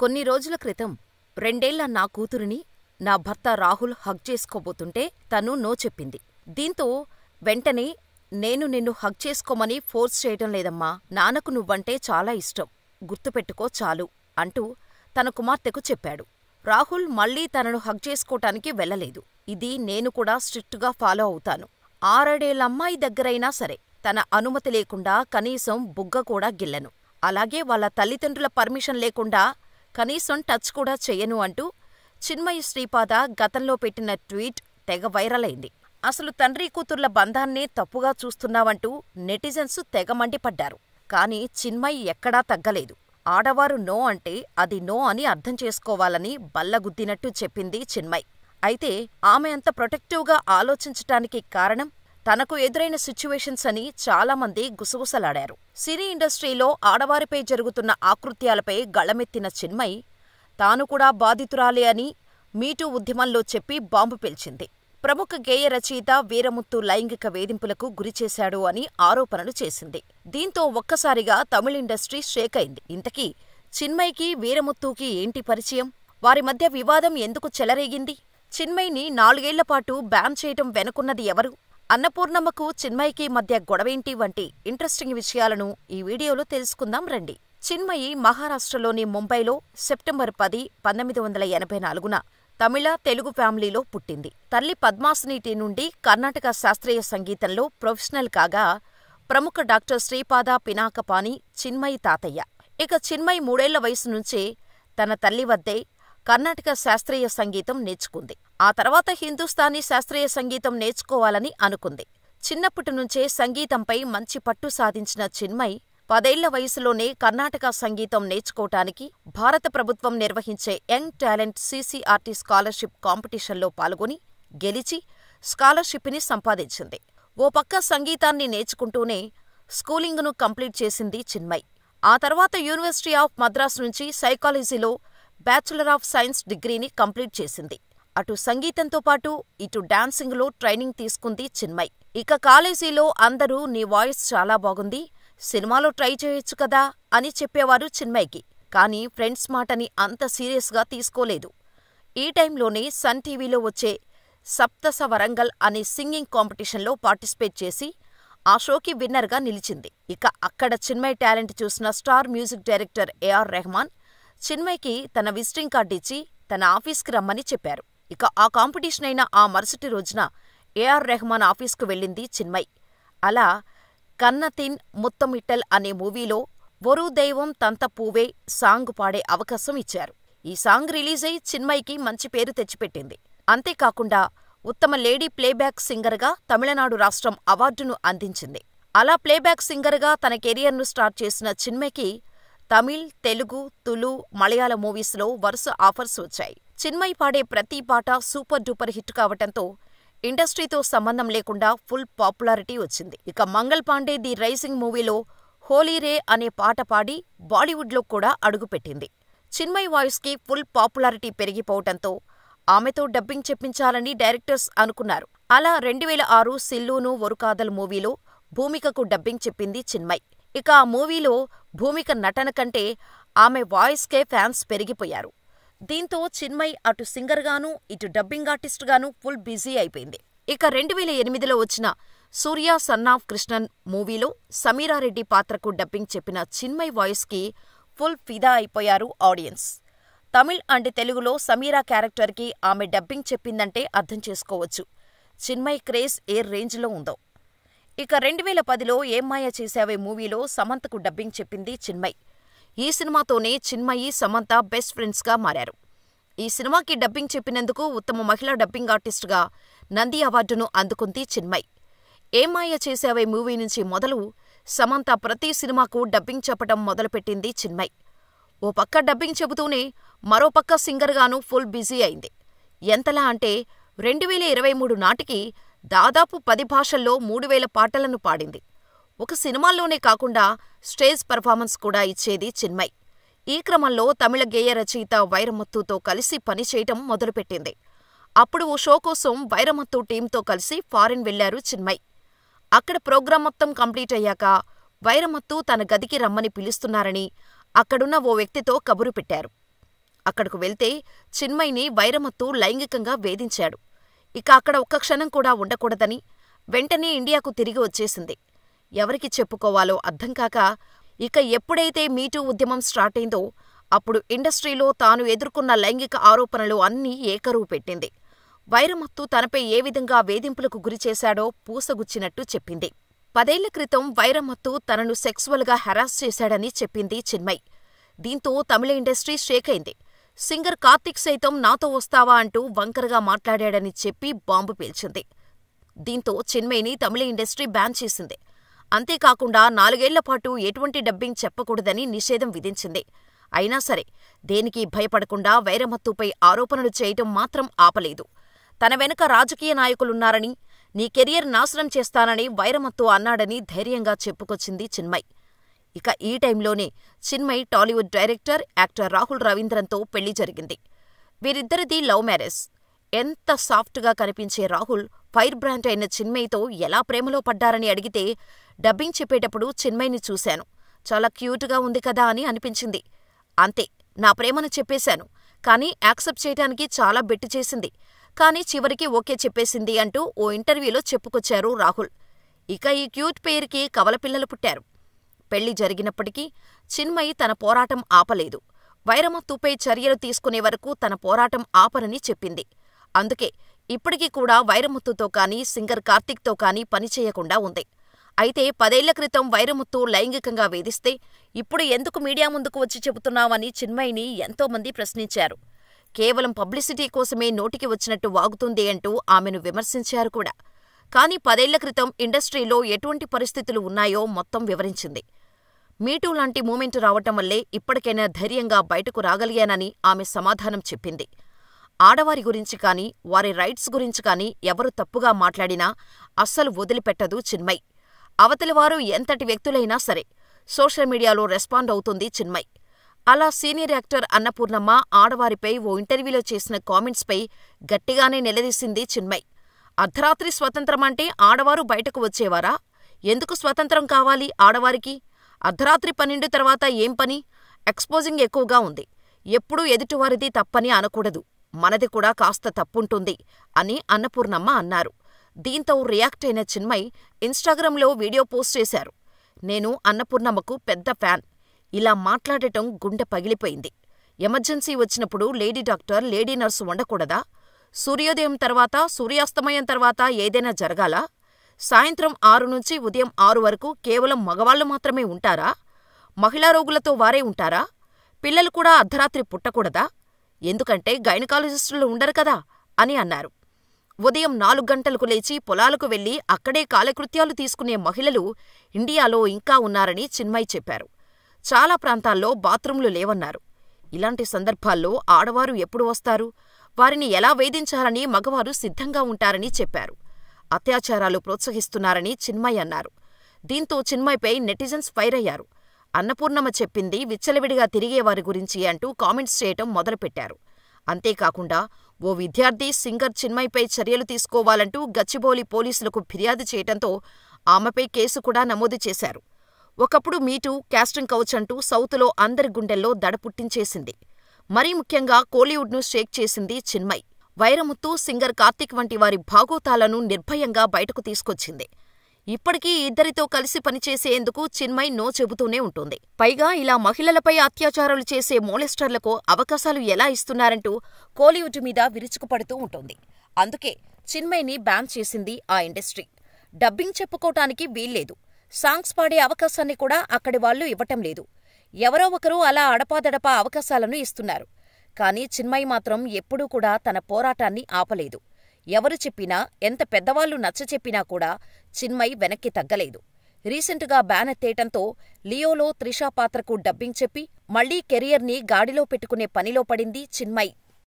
కొన్ని రోజుల క్రితం రెండేళ్ల నా కూతురిని నా భర్త రాహుల్ హగ్ చేసుకోబోతుంటే తను నో చెప్పింది. దీంతో వెంటనే నేను నిన్ను హగ్ చేసుకోమని ఫోర్స్ చేయటం లేదమ్మా నాన్నకు నువ్వంటే చాలా ఇష్టం. గుర్తుపెట్టుకో చాలు అంటూ తన కుమార్తెకు చెప్పాడు. రాహుల్ మళ్లీ తనను హగ్ చేసుకోటానికి వెళ్ళలేదు. ఇది నేను కూడా స్ట్రిక్ట్గా ఫాలో అవుతాను. ఆరడేళ్లమ్మాయి దగ్గరైనా సరే తన అనుమతి లేకుండా కనీసం బుగ్గ కూడా గిల్లను. అలాగే వాళ్ళ తల్లిదండ్రుల పర్మిషన్ లేకుండా కనీసం టచ్ కూడా చెయ్యను అంటూ చిన్మయ శ్రీపాద గతంలో పెట్టిన ట్వీట్ తెగ వైరల్ అయింది అసలు తండ్రి కూతుర్ల బంధాన్నే తప్పుగా చూస్తున్నావంటూ నెటిజన్స్ తెగ మండిపడ్డారు కాని చిన్మయ్ ఎక్కడా తగ్గలేదు ఆడవారు నో అంటే అది నో అని అర్థం చేసుకోవాలని బల్లగుద్దినట్టు చెప్పింది చిన్మయ్ అయితే ఆమె అంత ప్రొటెక్టివ్గా ఆలోచించటానికి కారణం తనకు ఎదురైన సిచ్యువేషన్స్ అని చాలామంది గుసగుసలాడారు సినీ ఇండస్ట్రీలో ఆడవారిపై జరుగుతున్న ఆకృత్యాలపై గళమెత్తిన చిన్మయి తాను కూడా బాధితురాలే అని మీటూ ఉద్యమంలో చెప్పి బాంబు పిలిచింది ప్రముఖ గేయ రచయిత వీరముత్తు లైంగిక వేధింపులకు గురిచేశాడు అని ఆరోపణలు చేసింది దీంతో ఒక్కసారిగా తమిళ ఇండస్ట్రీ షేక్ అయింది ఇంతకీ చిన్మయికి వీరముత్తుకి ఏంటి పరిచయం వారి మధ్య వివాదం ఎందుకు చెలరేగింది చిన్మయిని నాలుగేళ్లపాటు బ్యాన్ చేయటం వెనుకున్నది ఎవరు అన్నపూర్ణమ్మకు చిన్మయికి మధ్య గొడవేంటి వంటి ఇంట్రెస్టింగ్ విషయాలను ఈ వీడియోలో తెలుసుకుందాం రండి చిన్మయి మహారాష్ట్రలోని ముంబైలో సెప్టెంబర్ పది పంతొమ్మిది వందల ఎనభై నాలుగున తమిళ తెలుగు ఫ్యామిలీలో పుట్టింది తల్లి పద్మాసనీటి నుండి కర్ణాటక శాస్త్రీయ సంగీతంలో ప్రొఫెషనల్ కాగా ప్రముఖ డాక్టర్ శ్రీపాద పినాకపాని చిన్మయి తాతయ్య ఇక చిన్మయి మూడేళ్ల వయసు నుంచే తన తల్లి వద్దే కర్ణాటక శాస్త్రీయ సంగీతం నేర్చుకుంది ఆ తర్వాత హిందుస్థానీ శాస్త్రీయ సంగీతం నేర్చుకోవాలని అనుకుంది చిన్నప్పటి నుంచే సంగీతంపై మంచి పట్టు సాధించిన చిన్మయ్ పదేళ్ల వయసులోనే కర్ణాటక సంగీతం నేర్చుకోవటానికి భారత ప్రభుత్వం నిర్వహించే యంగ్ టాలెంట్ సీసీఆర్టీ స్కాలర్షిప్ కాంపిటీషన్లో పాల్గొని గెలిచి స్కాలర్షిప్ని సంపాదించింది ఓ పక్క సంగీతాన్ని నేర్చుకుంటూనే స్కూలింగ్ను కంప్లీట్ చేసింది చిన్మయ్ ఆ తర్వాత యూనివర్సిటీ ఆఫ్ మద్రాస్ నుంచి సైకాలజీలో బ్యాచులర్ ఆఫ్ సైన్స్ డిగ్రీని కంప్లీట్ చేసింది అటు సంగీతంతో పాటు ఇటు డాన్సింగ్లో ట్రైనింగ్ తీసుకుంది చిన్మయ్ ఇక కాలేజీలో అందరూ నీ వాయిస్ చాలా బాగుంది సినిమాలో ట్రై చేయొచ్చు కదా అని చెప్పేవారు చిన్మయ్కి కానీ ఫ్రెండ్స్ మాటని అంత సీరియస్గా తీసుకోలేదు ఈ టైంలోనే సన్ టీవీలో వచ్చే సప్తస వరంగల్ అనే సింగింగ్ కాంపిటీషన్లో పార్టిసిపేట్ చేసి ఆ షోకి విన్నర్గా నిలిచింది ఇక అక్కడ చిన్మయ్ టాలెంట్ చూసిన star music director AR Rahman చిన్మయ్కి తన విజిటింగ్ కార్డు ఇచ్చి తన ఆఫీస్కి రమ్మని చెప్పారు ఇక ఆ కాంపిటీషన్ అయిన ఆ మరుసటి రోజున ఏఆర్ రెహమాన్ ఆఫీస్కు వెళ్ళింది చిన్మయ్ అలా కన్నతిన్ ముత్తమిట్టల్ అనే మూవీలో ఒరు దైవం తంత పూవే సాంగ్ పాడే అవకాశం ఇచ్చారు ఈ సాంగ్ రిలీజ్ అయి చిన్మయ్కి మంచి పేరు తెచ్చిపెట్టింది అంతేకాకుండా ఉత్తమ లేడీ ప్లేబ్యాక్ సింగర్గా తమిళనాడు రాష్ట్రం అవార్డును అందించింది అలా ప్లేబ్యాక్ సింగర్గా తన కెరియర్ను స్టార్ట్ చేసిన చిన్మయ్కి తమిళ్ తెలుగు తులు మలయాళ మూవీస్లో వరుస ఆఫర్స్ వచ్చాయి చిన్మయ్ పాడే ప్రతి పాట సూపర్ డూపర్ హిట్ కావటంతో ఇండస్ట్రీతో సంబంధం లేకుండా ఫుల్ పాపులారిటీ వచ్చింది ఇక మంగల్ పాండే ది రైజింగ్ మూవీలో హోలీ రే అనే పాట పాడి బాలీవుడ్లో కూడా అడుగుపెట్టింది చిన్మయ్ వాయిస్కి ఫుల్ పాపులారిటీ పెరిగిపోవటంతో ఆమెతో డబ్బింగ్ చెప్పించాలని డైరెక్టర్స్ అనుకున్నారు అలా రెండువేల ఆరు సిల్లూను వరుకాదల్ మూవీలో భూమికకు డబ్బింగ్ చెప్పింది చిన్మయ్ ఇక ఆ మూవీలో భూమిక నటన కంటే ఆమె వాయిస్కే ఫ్యాన్స్ పెరిగిపోయారు దీంతో చిన్మయ్ అటు సింగర్గానూ ఇటు డబ్బింగ్ ఆర్టిస్ట్గాను ఫుల్ బిజీ అయిపోయింది ఇక రెండు వేల ఎనిమిదిలో వచ్చిన సూర్య సన్నాఫ్ కృష్ణన్ మూవీలో సమీరారెడ్డి పాత్రకు డబ్బింగ్ చెప్పిన చిన్మయ్ వాయిస్కి ఫుల్ ఫిదా అయిపోయారు ఆడియన్స్ తమిళ్ అండ్ తెలుగులో సమీరా క్యారెక్టర్కి ఆమె డబ్బింగ్ చెప్పిందంటే అర్థం చేసుకోవచ్చు చిన్మయ్ క్రేజ్ ఏ రేంజ్లో ఉందో ఇక రెండు వేల పదిలో ఏమ్మాయ చేశావే మూవీలో సమంతకు డబ్బింగ్ చెప్పింది చిన్మయ్ ఈ సినిమాతోనే చిన్మయి సమంత బెస్ట్ ఫ్రెండ్స్గా మారారు ఈ సినిమాకి డబ్బింగ్ చెప్పినందుకు ఉత్తమ మహిళా డబ్బింగ్ ఆర్టిస్టుగా నంది అవార్డును అందుకుంది చిన్మయ్ ఏమాయ చేశావే మూవీ నుంచి మొదలు సమంత ప్రతి సినిమాకు డబ్బింగ్ చెప్పడం మొదలుపెట్టింది చిన్మయ్ ఓ పక్క డబ్బింగ్ చెబుతూనే మరోపక్క సింగర్గాను ఫుల్ బిజీ అయింది ఎంతలా అంటే రెండు వేల ఇరవై మూడు నాటికి దాదాపు పది భాషల్లో మూడు వేల పాటలను పాడింది ఒక సినిమాల్లోనే కాకుండా స్టేజ్ పెర్ఫార్మెన్స్ కూడా ఇచ్చేది చిన్మయ్ ఈ క్రమంలో తమిళ గేయ రచయిత వైరమత్తుతో కలిసి పనిచేయటం మొదలుపెట్టింది అప్పుడు ఓ షో కోసం వైరమత్తు టీంతో కలిసి ఫారిన్ వెళ్లారు చిన్మయ్ అక్కడ ప్రోగ్రాం మొత్తం కంప్లీట్ అయ్యాక వైరమత్తు తన గదికి రమ్మని పిలుస్తున్నారని అక్కడున్న ఓ వ్యక్తితో కబురు పెట్టారు అక్కడకు వెళ్తే చిన్మయ్ని వైరమత్తు లైంగికంగా వేధించాడు ఇక అక్కడ ఒక్క క్షణం కూడా ఉండకూడదని వెంటనే ఇండియాకు తిరిగి వచ్చేసింది ఎవరికి చెప్పుకోవాలో అర్థం కాక ఇక ఎప్పుడైతే మీటూ ఉద్యమం స్టార్ట్ అయిందో అప్పుడు ఇండస్ట్రీలో తాను ఎదుర్కొన్న లైంగిక ఆరోపణలు అన్నీ ఏకరువు పెట్టింది వైరమత్తు తనపై ఏ విధంగా వేధింపులకు గురిచేశాడో పూసగుచ్చినట్టు చెప్పింది పదేళ్ల క్రితం వైరమత్తు తనను సెక్సువల్గా హెరాస్ చేశాడని చెప్పింది చిన్మయ్ దీంతో తమిళ ఇండస్ట్రీ షేక్ అయింది సింగర్ కార్తిక్ సైతం నాతో వస్తావా అంటూ వంకరగా మాట్లాడాడని చెప్పి బాంబు పేల్చింది దీంతో చిన్మయిని తమిళ ఇండస్ట్రీ బ్యాన్ చేసింది అంతేకాకుండా నాలుగేళ్లపాటు ఎటువంటి డబ్బింగ్ చెప్పకూడదని నిషేధం విధించింది అయినా సరే దేనికి భయపడకుండా వైరమత్తుపై ఆరోపణలు చేయటం మాత్రం ఆపలేదు తన వెనుక రాజకీయ నాయకులున్నారని నీ కెరియర్ నాశనం చేస్తానని వైరమత్తు అన్నాడని ధైర్యంగా చెప్పుకొచ్చింది చిన్మయ్ ఇక ఈ టైంలోనే Chinmayi Tollywood director actor Rahul రవీంద్రన్తో పెళ్లి జరిగింది వీరిద్దరిది లవ్ మ్యారేజ్ ఎంత సాఫ్ట్గా కనిపించే రాహుల్ ఫైర్ బ్రాండ్ అయిన చిన్మయితో ఎలా ప్రేమలో పడ్డారని అడిగితే డబ్బింగ్ చెప్పేటప్పుడు చిన్మయిని చూశాను చాలా క్యూట్గా ఉంది కదా అని అనిపించింది అంతే నా ప్రేమను చెప్పేశాను కానీ యాక్సెప్ట్ చేయడానికి చాలా బెట్టు చేసింది కానీ చివరికి ఓకే చెప్పేసింది అంటూ ఓ ఇంటర్వ్యూలో చెప్పుకొచ్చారు రాహుల్ ఇక ఈ క్యూట్ పేరుకి కవల పిల్లలు పుట్టారు పెళ్లి జరిగినప్పటికీ చిన్మయి తన పోరాటం ఆపలేదు వైరమత్తుపై చర్యలు తీసుకునే వరకు తన పోరాటం ఆపనని చెప్పింది అందుకే ఇప్పటికీ కూడా వైరముత్తుతో కానీ సింగర్ కార్తిక్తో కానీ పనిచేయకుండా ఉంది అయితే పదేళ్ల క్రితం వైరముత్తు లైంగికంగా వేధిస్తే ఇప్పుడు ఎందుకు మీడియా ముందుకు వచ్చి చెబుతున్నావని చిన్మయిని ఎంతోమంది ప్రశ్నించారు కేవలం పబ్లిసిటీ కోసమే నోటికి వచ్చినట్టు వాగుతుంది అంటూ ఆమెను విమర్శించారు కూడా కానీ పదేళ్ల క్రితం ఇండస్ట్రీలో ఎటువంటి పరిస్థితులు ఉన్నాయో మొత్తం వివరించింది మీటూ లాంటి మూమెంట్ రావటం వల్లే ఇప్పటికైనా ధైర్యంగా బయటకు రాగలిగానని ఆమె సమాధానం చెప్పింది ఆడవారి గురించి కాని వారి రైట్స్ గురించి కాని ఎవరు తప్పుగా మాట్లాడినా అస్సలు వదిలిపెట్టదు చిన్మయ్ అవతలివారు ఎంతటి వ్యక్తులైనా సరే సోషల్ మీడియాలో రెస్పాండ్ అవుతుంది చిన్మయ్ అలా సీనియర్ యాక్టర్ అన్నపూర్ణమ్మ ఆడవారిపై ఓ ఇంటర్వ్యూలో చేసిన కామెంట్స్పై గట్టిగానే నిలదీసింది చిన్మయ్ అర్ధరాత్రి స్వతంత్రమంటే ఆడవారు బయటకు వచ్చేవారా ఎందుకు స్వతంత్రం కావాలి ఆడవారికి అర్ధరాత్రి పన్నెండు తర్వాత ఏం పని ఎక్స్పోజింగ్ ఎక్కువగా ఉంది ఎప్పుడూ ఎదుటివారిది తప్పని అనకూడదు మనది కూడా కాస్త తప్పుంటుంది అని అన్నపూర్ణమ్మ అన్నారు దీంతో రియాక్ట్ అయిన చిన్మయ్ ఇన్స్టాగ్రామ్లో వీడియో పోస్ట్ చేశారు నేను అన్నపూర్ణమ్మకు పెద్ద ఫ్యాన్ ఇలా మాట్లాడటం గుండె పగిలిపోయింది ఎమర్జెన్సీ వచ్చినప్పుడు లేడీ డాక్టర్ లేడీ నర్సు ఉండకూడదా సూర్యోదయం తర్వాత సూర్యాస్తమయం తర్వాత ఏదైనా జరగాలా సాయంత్రం ఆరు నుంచి ఉదయం ఆరు వరకు కేవలం మగవాళ్లు మాత్రమే ఉంటారా మహిళా రోగులతో వారే ఉంటారా పిల్లలు కూడా అర్ధరాత్రి పుట్టకూడదా ఎందుకంటే గైనకాలజిస్టులు ఉండరు కదా అని అన్నారు ఉదయం నాలుగు గంటలకు లేచి పొలాలకు వెళ్లి అక్కడే కాలకృత్యాలు తీసుకునే మహిళలు ఇండియాలో ఇంకా ఉన్నారని చిన్మయ్ చెప్పారు చాలా ప్రాంతాల్లో బాత్రూంలు లేవన్నారు ఇలాంటి సందర్భాల్లో ఆడవారు ఎప్పుడు వస్తారు వారిని ఎలా వేధించాలని మగవారు సిద్ధంగా ఉంటారని చెప్పారు అత్యాచారాలు ప్రోత్సహిస్తున్నారని చిన్మయ్ అన్నారు దీంతో చిన్మయ్పై నెటిజన్స్ ఫైర్ అయ్యారు అన్నపూర్ణమ్మ చెప్పింది విచ్చలవిడిగా తిరిగేవారి గురించి అంటూ కామెంట్స్ చేయటం మొదలుపెట్టారు అంతేకాకుండా ఓ విద్యార్థి సింగర్ చిన్మయ్పై చర్యలు తీసుకోవాలంటూ గచ్చిబౌలి పోలీసులకు ఫిర్యాదు చేయటంతో ఆమెపై కేసు కూడా నమోదు చేశారు ఒకప్పుడు మీటూ క్యాస్టింగ్ కౌచ్ అంటూ సౌత్లో అందరి గుండెల్లో దడ పుట్టించేసింది మరీ ముఖ్యంగా కోలీవుడ్ను షేక్ చేసింది చిన్మయ్ వైరముత్తు సింగర్ కార్తిక్ వంటి వారి భాగోతాలను నిర్భయంగా బయటకు తీసుకొచ్చింది ఇప్పటికీ ఇద్దరితో కలిసి పనిచేసేందుకు చిన్మయ్ నో చెబుతూనే ఉంటుంది పైగా ఇలా మహిళలపై అత్యాచారాలు చేసే మోలెస్టర్లకు అవకాశాలు ఎలా ఇస్తున్నారంటూ కోలీవుడ్ మీద విరుచుకుపడుతూ ఉంటుంది అందుకే చిన్మయ్ని బ్యాన్ చేసింది ఆ ఇండస్ట్రీ డబ్బింగ్ చెప్పుకోటానికి వీల్లేదు సాంగ్స్ పాడే అవకాశాన్ని కూడా అక్కడి వాళ్లు ఇవ్వటం లేదు ఎవరో ఒకరు అలా అడపాదడపా అవకాశాలను ఇస్తున్నారు కానీ చిన్మయి మాత్రం ఎప్పుడూ కూడా తన పోరాటాన్ని ఆపలేదు ఎవరు చెప్పినా ఎంత పెద్దవాళ్లు నచ్చచెప్పినా కూడా చిన్మయి వెనక్కి తగ్గలేదు రీసెంట్గా బ్యాన్ ఎత్తేయటంతో లియోలో త్రిషా పాత్రకు డబ్బింగ్ చెప్పి మళ్లీ కెరియర్ని గాడిలో పెట్టుకునే పనిలో పడింది చిన్మయి